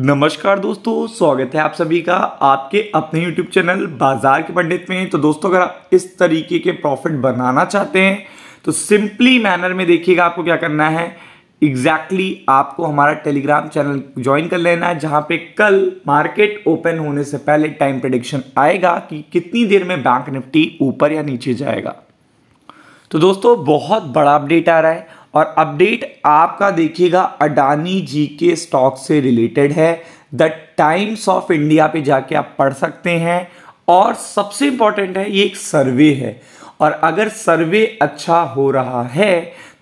नमस्कार दोस्तों स्वागत है आप सभी का आपके अपने YouTube चैनल बाजार के पंडित में तो दोस्तों अगर आप इस तरीके के प्रॉफिट बनाना चाहते हैं तो सिंपली मैनर में देखिएगा आपको क्या करना है एग्जैक्टली exactly आपको हमारा टेलीग्राम चैनल ज्वाइन कर लेना है जहाँ पे कल मार्केट ओपन होने से पहले टाइम प्रडिक्शन आएगा कि कितनी देर में बैंक निफ्टी ऊपर या नीचे जाएगा तो दोस्तों बहुत बड़ा अपडेट आ रहा है और अपडेट आपका देखिएगा अडानी जी के स्टॉक से रिलेटेड है द टाइम्स ऑफ इंडिया पे जाके आप पढ़ सकते हैं और सबसे इंपॉर्टेंट है ये एक सर्वे है और अगर सर्वे अच्छा हो रहा है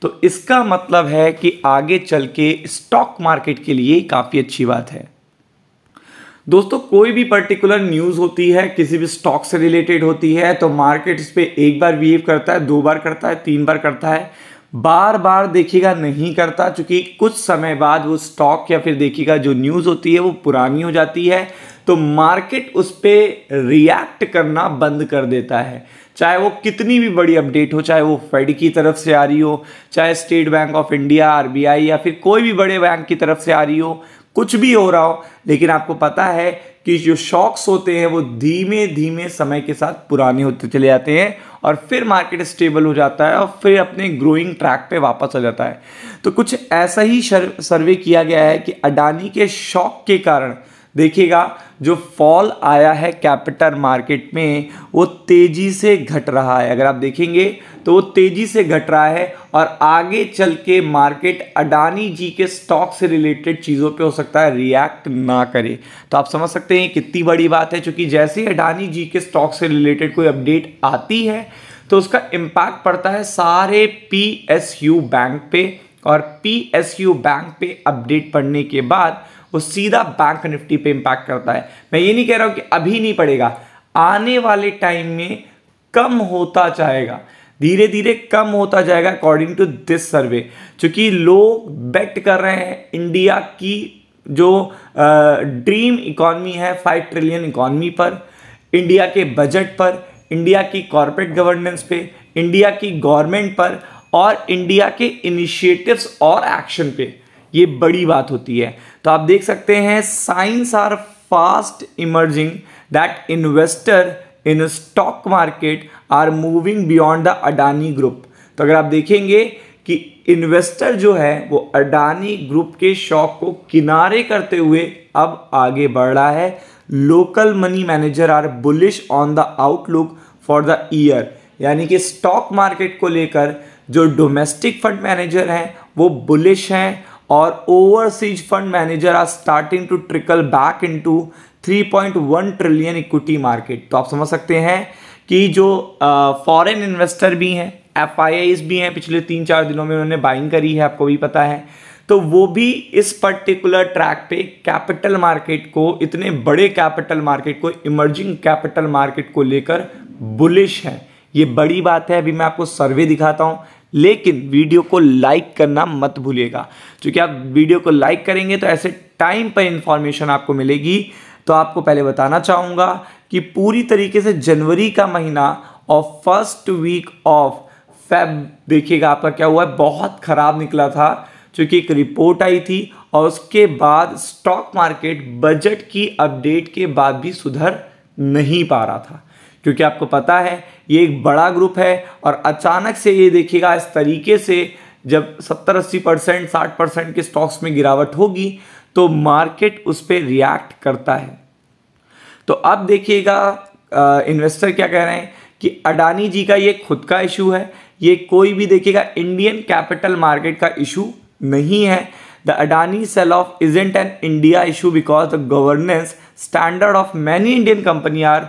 तो इसका मतलब है कि आगे चल के स्टॉक मार्केट के लिए काफ़ी अच्छी बात है दोस्तों कोई भी पर्टिकुलर न्यूज़ होती है किसी भी स्टॉक से रिलेटेड होती है तो मार्केट इस पर एक बार बिहेव करता है दो बार करता है तीन बार करता है बार बार देखिएगा नहीं करता चूंकि कुछ समय बाद वो स्टॉक या फिर देखिएगा जो न्यूज़ होती है वो पुरानी हो जाती है तो मार्केट उस पर रिएक्ट करना बंद कर देता है चाहे वो कितनी भी बड़ी अपडेट हो चाहे वो फेड की तरफ से आ रही हो चाहे स्टेट बैंक ऑफ इंडिया आर या फिर कोई भी बड़े बैंक की तरफ से आ रही हो कुछ भी हो रहा हो लेकिन आपको पता है कि जो शॉक्स होते हैं वो धीमे धीमे समय के साथ पुराने होते चले जाते हैं और फिर मार्केट स्टेबल हो जाता है और फिर अपने ग्रोइंग ट्रैक पे वापस आ जाता है तो कुछ ऐसा ही सर्वे किया गया है कि अडानी के शॉक के कारण देखिएगा जो फॉल आया है कैपिटल मार्केट में वो तेज़ी से घट रहा है अगर आप देखेंगे तो वो तेज़ी से घट रहा है और आगे चल के मार्केट अडानी जी के स्टॉक से रिलेटेड चीज़ों पे हो सकता है रिएक्ट ना करे तो आप समझ सकते हैं कितनी बड़ी बात है क्योंकि जैसे ही अडानी जी के स्टॉक से रिलेटेड कोई अपडेट आती है तो उसका इम्पैक्ट पड़ता है सारे पी एस यू बैंक पे और पी एस यू बैंक पे अपडेट पड़ने के बाद वो सीधा बैंक निफ्टी पे इम्पैक्ट करता है मैं ये नहीं कह रहा हूँ कि अभी नहीं पड़ेगा आने वाले टाइम में कम होता जाएगा धीरे धीरे कम होता जाएगा अकॉर्डिंग टू दिस सर्वे क्योंकि लोग बेट कर रहे हैं इंडिया की जो ड्रीम इकॉनमी है फाइव ट्रिलियन इकॉनमी पर इंडिया के बजट पर इंडिया की कॉरपोरेट गवर्नेंस पे इंडिया की गवर्नमेंट पर और इंडिया के इनिशिएटिव्स और एक्शन पे ये बड़ी बात होती है तो आप देख सकते हैं signs are fast emerging that investor in stock market are moving beyond the Adani group तो अगर आप देखेंगे कि इन्वेस्टर जो है वो अडानी ग्रुप के शौक को किनारे करते हुए अब आगे बढ़ रहा है local money manager are bullish on the outlook for the year यानी कि स्टॉक मार्केट को लेकर जो डोमेस्टिक फंड मैनेजर हैं वो बुलिश हैं और overseas fund manager are starting to trickle back into 3.1 trillion equity market तो आप समझ सकते हैं कि जो फॉरेन इन्वेस्टर भी हैं एफ भी हैं पिछले तीन चार दिनों में उन्होंने बाइंग करी है आपको भी पता है तो वो भी इस पर्टिकुलर ट्रैक पे कैपिटल मार्केट को इतने बड़े कैपिटल मार्केट को इमर्जिंग कैपिटल मार्केट को लेकर बुलिश है ये बड़ी बात है अभी मैं आपको सर्वे दिखाता हूँ लेकिन वीडियो को लाइक करना मत भूलिएगा क्योंकि आप वीडियो को लाइक करेंगे तो ऐसे टाइम पर इंफॉर्मेशन आपको मिलेगी तो आपको पहले बताना चाहूँगा कि पूरी तरीके से जनवरी का महीना और फर्स्ट वीक ऑफ फैब देखिएगा आपका क्या हुआ है बहुत ख़राब निकला था क्योंकि एक रिपोर्ट आई थी और उसके बाद स्टॉक मार्केट बजट की अपडेट के बाद भी सुधर नहीं पा रहा था क्योंकि आपको पता है ये एक बड़ा ग्रुप है और अचानक से ये देखिएगा इस तरीके से जब सत्तर अस्सी परसेंट साठ परसेंट के स्टॉक्स में गिरावट होगी तो मार्केट उस पर रिएक्ट करता है तो अब देखिएगा इन्वेस्टर क्या कह रहे हैं कि अडानी जी का ये खुद का इशू है ये कोई भी देखिएगा इंडियन कैपिटल मार्केट का इशू नहीं है the Adani sell off isn't an India issue because the governance standard of many Indian company are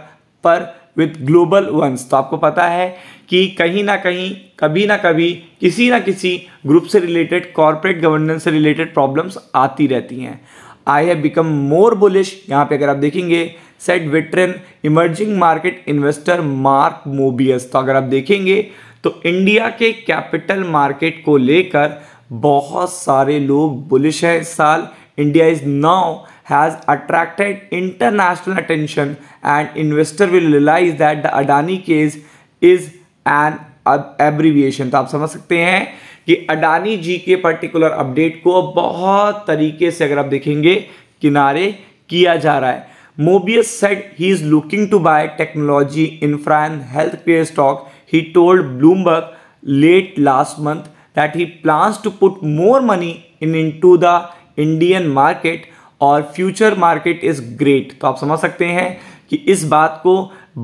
par with global ones तो आपको पता है कि कहीं ना कहीं कभी ना कभी किसी ना किसी ग्रुप से रिलेटेड कॉरपोरेट गवर्नेंस से रिलेटेड प्रॉब्लम्स आती रहती हैं I have become more bullish यहाँ पे अगर आप देखेंगे said veteran emerging market investor Mark Mobius तो अगर आप देखेंगे तो इंडिया के कैपिटल मार्केट को लेकर बहुत सारे लोग बुलिश है इस साल India is now has attracted international attention and investor will realise that the Adani case is an abbreviation तो आप समझ सकते हैं कि अडानी जी के पर्टिकुलर अपडेट को बहुत तरीके से अगर आप देखेंगे किनारे किया जा रहा है Mobius said he is looking to buy technology infra and health care stock he told Bloomberg late last month that he plans to put more money in into the Indian market और future market is great तो आप समझ सकते हैं कि इस बात को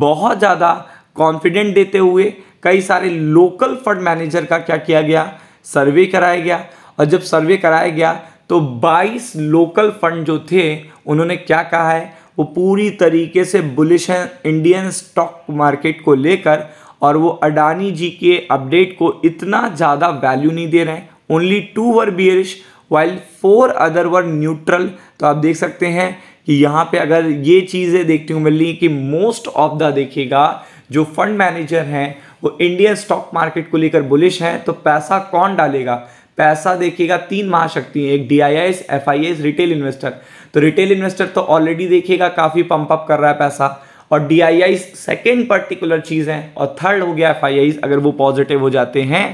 बहुत ज़्यादा कॉन्फिडेंट देते हुए कई सारे लोकल फंड मैनेजर का क्या किया गया सर्वे कराया गया और जब सर्वे कराया गया तो 22 लोकल फंड जो थे उन्होंने क्या कहा है वो पूरी तरीके से बुलिश हैं इंडियन स्टॉक मार्केट को लेकर और वो अडानी जी के अपडेट को इतना ज़्यादा वैल्यू नहीं दे रहे हैं only two were bearish while four other were neutral तो आप देख सकते हैं कि यहाँ पे अगर ये चीज़ें देखते हुए मिल रही कि मोस्ट ऑफ द देखिएगा जो फंड मैनेजर हैं वो इंडियन स्टॉक मार्केट को लेकर बुलिश हैं तो पैसा कौन डालेगा पैसा देखिएगा तीन महाशक्ति एक D I S F I S retail investor तो रिटेल इन्वेस्टर तो ऑलरेडी देखिएगा काफ़ी पंप अप कर रहा है पैसा और D I I second particular चीज़ है और थर्ड हो गया एफ आई आई अगर वो पॉजिटिव हो जाते हैं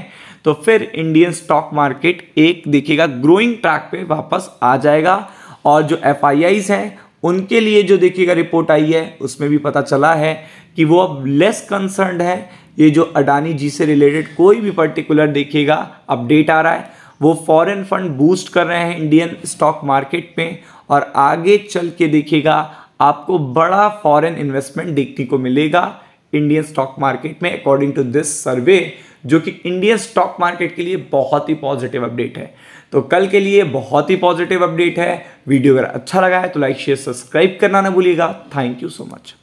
तो फिर इंडियन स्टॉक मार्केट एक देखिएगा ग्रोइंग ट्रैक पे वापस आ जाएगा और जो एफ आई आईज हैं उनके लिए जो देखिएगा रिपोर्ट आई है उसमें भी पता चला है कि वो अब लेस कंसर्न है ये जो अडानी जी से रिलेटेड कोई भी पर्टिकुलर देखिएगा अपडेट आ रहा है वो फॉरेन फंड बूस्ट कर रहे हैं इंडियन स्टॉक मार्केट में और आगे चल के देखिएगा आपको बड़ा फॉरेन इन्वेस्टमेंट देखने को मिलेगा इंडियन स्टॉक मार्केट में अकॉर्डिंग टू दिस सर्वे जो कि इंडियन स्टॉक मार्केट के लिए बहुत ही पॉजिटिव अपडेट है तो कल के लिए बहुत ही पॉजिटिव अपडेट है वीडियो अगर अच्छा लगा है तो लाइक शेयर सब्सक्राइब करना ना भूलिएगा थैंक यू सो मच